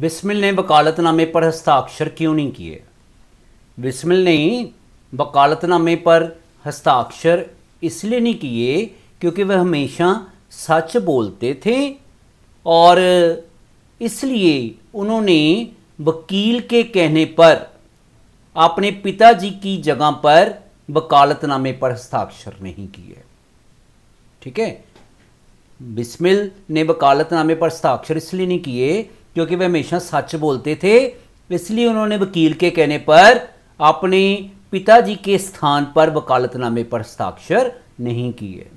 बिस्मिल ने वकालतनामे पर हस्ताक्षर क्यों नहीं किए बिस्मिल ने वकालतनामे पर हस्ताक्षर इसलिए नहीं किए क्योंकि वह हमेशा सच बोलते थे और इसलिए उन्होंने वकील के कहने पर अपने पिताजी की जगह पर वकालतनामे पर हस्ताक्षर नहीं किए ठीक है बिस्मिल ने वकालतनामे पर हस्ताक्षर इसलिए नहीं किए क्योंकि वे हमेशा सच बोलते थे इसलिए उन्होंने वकील के कहने पर अपने पिताजी के स्थान पर वकालतनामे पर हस्ताक्षर नहीं किए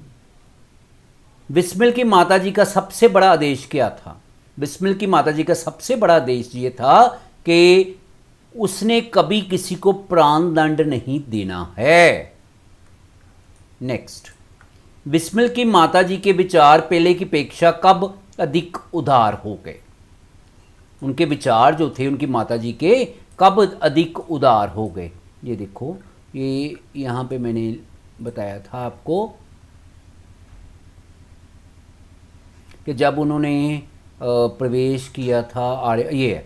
बिस्मिल की माताजी का सबसे बड़ा आदेश क्या था बिस्मिल की माताजी का सबसे बड़ा आदेश ये था कि उसने कभी किसी को प्राण दंड नहीं देना है नेक्स्ट बिस्मिल की माताजी के विचार पहले की अपेक्षा कब अधिक उदार हो गए उनके विचार जो थे उनकी माता जी के कब अधिक उदार हो गए ये देखो ये यहाँ पे मैंने बताया था आपको कि जब उन्होंने प्रवेश किया था आर्य ये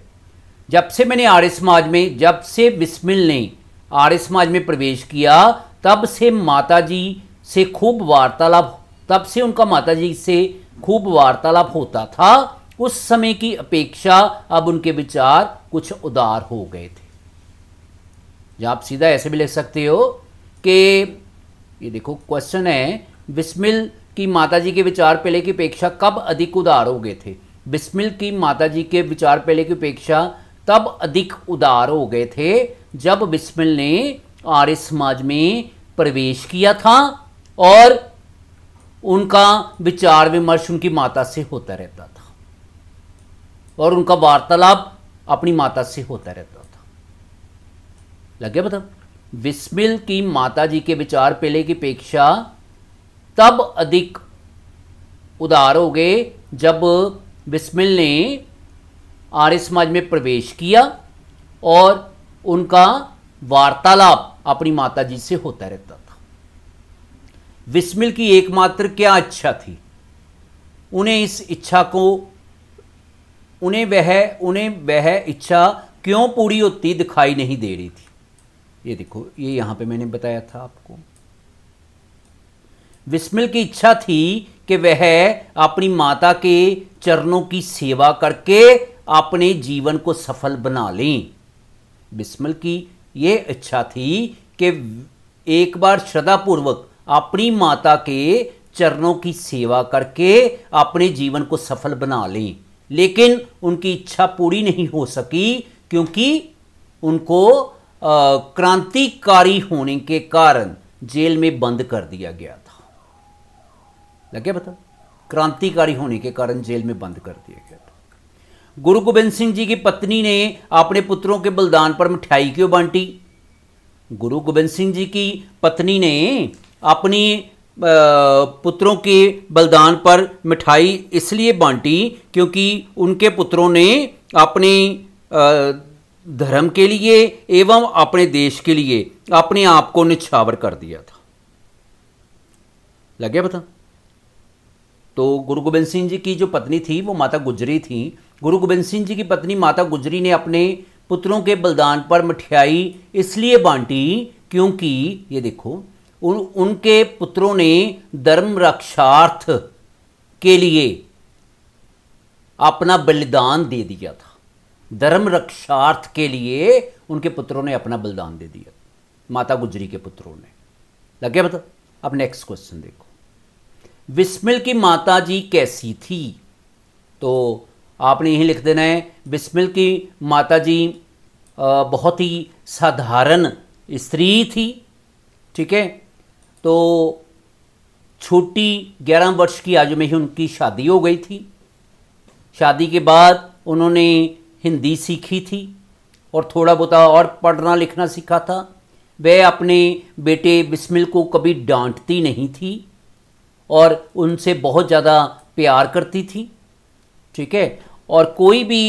जब से मैंने आर्य समाज में जब से बिस्मिल ने आर्य समाज में प्रवेश किया तब से माता जी से खूब वार्तालाप तब से उनका माता जी से खूब वार्तालाप होता था उस समय की अपेक्षा अब उनके विचार कुछ उदार हो गए थे या आप सीधा ऐसे भी लिख सकते हो कि ये देखो क्वेश्चन है बिस्मिल की माताजी के विचार पहले की अपेक्षा कब अधिक उदार हो गए थे बिस्मिल की माताजी के विचार पहले की अपेक्षा तब अधिक उदार हो गए थे जब बिस्मिल ने आर्य समाज में प्रवेश किया था और उनका विचार विमर्श उनकी माता से होता रहता था और उनका वार्तालाप अपनी माता से होता रहता था लगे बता बिस्मिल की माता जी के विचार पहले की अपेक्षा तब अधिक उदार हो गए जब विस्मिल ने आर्य समाज में प्रवेश किया और उनका वार्तालाप अपनी माता जी से होता रहता था विस्मिल की एकमात्र क्या इच्छा थी उन्हें इस इच्छा को उन्हें वह उन्हें वह इच्छा क्यों पूरी होती दिखाई नहीं दे रही थी ये देखो ये यहाँ पे मैंने बताया था आपको विस्मिल की इच्छा थी कि वह अपनी माता के चरणों की सेवा करके अपने जीवन को सफल बना लें बिस्मिल की ये इच्छा थी कि एक बार श्रद्धापूर्वक अपनी माता के चरणों की सेवा करके अपने जीवन को सफल बना लें लेकिन उनकी इच्छा पूरी नहीं हो सकी क्योंकि उनको क्रांतिकारी होने के कारण जेल में बंद कर दिया गया था लगे बता क्रांतिकारी होने के कारण जेल में बंद कर दिया गया था गुरु गोबिंद सिंह जी की पत्नी ने अपने पुत्रों के बलिदान पर मिठाई क्यों बांटी गुरु गोबिंद सिंह जी की पत्नी ने अपनी पुत्रों के बलिदान पर मिठाई इसलिए बांटी क्योंकि उनके पुत्रों ने अपने धर्म के लिए एवं अपने देश के लिए अपने आप को निछावर कर दिया था लगे पता तो गुरु गोबिंद सिंह जी की जो पत्नी थी वो माता गुजरी थी गुरु गोबिंद सिंह जी की पत्नी माता गुजरी ने अपने पुत्रों के बलिदान पर मिठाई इसलिए बांटी क्योंकि ये देखो उन उनके पुत्रों ने धर्म रक्षार्थ के लिए अपना बलिदान दे दिया था धर्म रक्षार्थ के लिए उनके पुत्रों ने अपना बलिदान दे दिया माता गुजरी के पुत्रों ने लगे बता मतलब? अब नेक्स्ट क्वेश्चन देखो बिस्मिल की माता जी कैसी थी तो आपने यही लिख देना है बिस्मिल की माता जी बहुत ही साधारण स्त्री थी ठीक है तो छोटी 11 वर्ष की आयु में ही उनकी शादी हो गई थी शादी के बाद उन्होंने हिंदी सीखी थी और थोड़ा बहुत और पढ़ना लिखना सीखा था वह अपने बेटे बिस्मिल को कभी डांटती नहीं थी और उनसे बहुत ज़्यादा प्यार करती थी ठीक है और कोई भी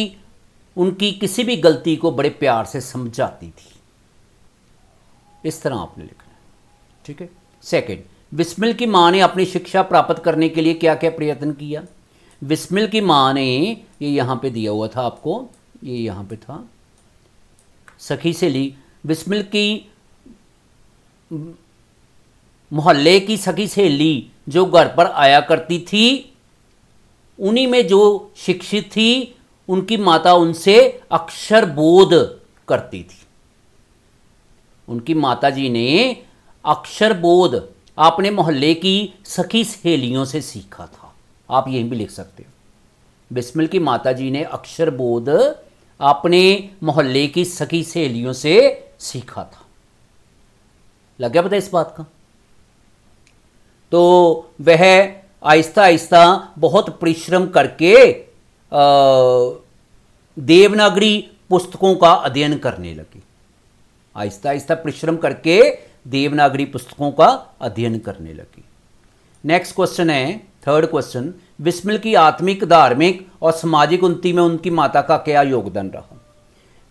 उनकी किसी भी गलती को बड़े प्यार से समझाती थी इस तरह आपने लिखना है ठीक है सेकंड विस्मिल की माँ ने अपनी शिक्षा प्राप्त करने के लिए क्या क्या प्रयत्न किया विस्मिल की माँ ने ये यहाँ पे दिया हुआ था आपको ये यहाँ पे था सखी से ली विस्मिल की मोहल्ले की सखी से ली जो घर पर आया करती थी उन्हीं में जो शिक्षित थी उनकी माता उनसे अक्षर बोध करती थी उनकी माता जी ने अक्षर बोध आपने मोहल्ले की सखी सहेलियों से सीखा था आप यहीं भी लिख सकते हो बिस्मिल की माता जी ने अक्षर बोध अपने मोहल्ले की सखी सहेलियों से सीखा था लग गया पता इस बात का तो वह आहिस्ता आहिस्ता बहुत परिश्रम करके देवनागरी पुस्तकों का अध्ययन करने लगी आहिस्ता आहिस्ता परिश्रम करके देवनागरी पुस्तकों का अध्ययन करने लगी नेक्स्ट क्वेश्चन है थर्ड क्वेश्चन बिस्मिल की आत्मिक धार्मिक और सामाजिक उन्नति में उनकी माता का क्या योगदान रहा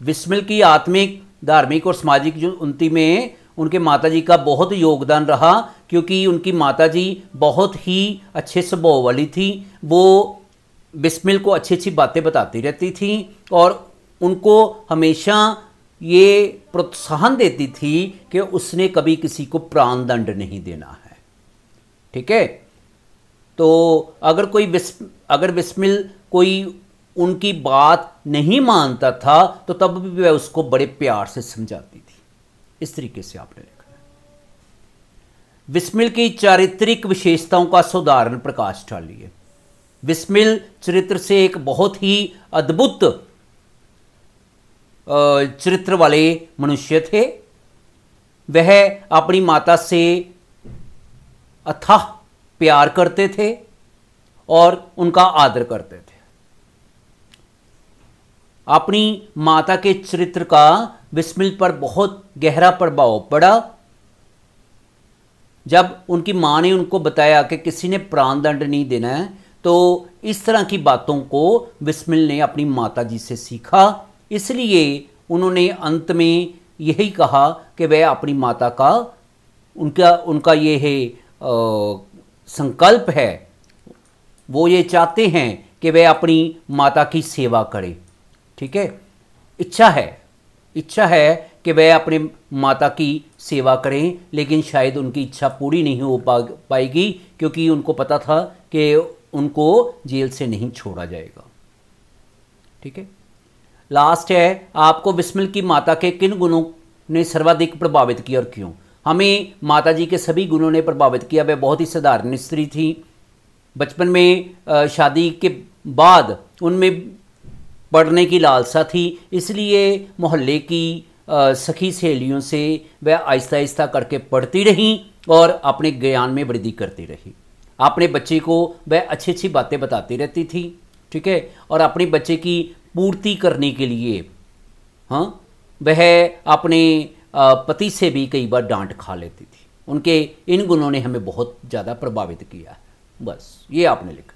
बिस्मिल की आत्मिक धार्मिक और सामाजिक जो उन्नति में उनके माताजी का बहुत योगदान रहा क्योंकि उनकी माताजी बहुत ही अच्छे स्वभाव वाली थी वो बिस्मिल को अच्छी अच्छी बातें बताती रहती थी और उनको हमेशा ये प्रोत्साहन देती थी कि उसने कभी किसी को प्राण दंड नहीं देना है ठीक है तो अगर कोई विस्म अगर बिस्मिल कोई उनकी बात नहीं मानता था तो तब भी वह उसको बड़े प्यार से समझाती थी इस तरीके से आपने लिखा विस्मिल की चारित्रिक विशेषताओं का सुधारण प्रकाश डालिए विस्मिल चरित्र से एक बहुत ही अद्भुत चरित्र वाले मनुष्य थे वह अपनी माता से अथाह प्यार करते थे और उनका आदर करते थे अपनी माता के चरित्र का बिस्मिल पर बहुत गहरा प्रभाव पड़ा जब उनकी माँ ने उनको बताया कि किसी ने प्राण दंड नहीं देना है तो इस तरह की बातों को बिस्मिल ने अपनी माता जी से सीखा इसलिए उन्होंने अंत में यही कहा कि वह अपनी माता का उनका उनका ये है आ, संकल्प है वो ये चाहते हैं कि वह अपनी माता की सेवा करे ठीक है इच्छा है इच्छा है कि वह अपने माता की सेवा करें लेकिन शायद उनकी इच्छा पूरी नहीं हो पा पाएगी क्योंकि उनको पता था कि उनको जेल से नहीं छोड़ा जाएगा ठीक है लास्ट है आपको बिस्मिल की माता के किन गुणों ने सर्वाधिक प्रभावित किया और क्यों हमें माता जी के सभी गुणों ने प्रभावित किया वह बहुत ही साधारण स्त्री थी बचपन में शादी के बाद उनमें पढ़ने की लालसा थी इसलिए मोहल्ले की सखी सहेलियों से वह आहिस्ता आहिस्ता करके पढ़ती रही और अपने ज्ञान में वृद्धि करती रही अपने बच्चे को वह अच्छी अच्छी बातें बताती रहती थी ठीक है और अपने बच्चे की पूर्ति करने के लिए हाँ वह अपने पति से भी कई बार डांट खा लेती थी उनके इन गुणों ने हमें बहुत ज़्यादा प्रभावित किया बस ये आपने लिखा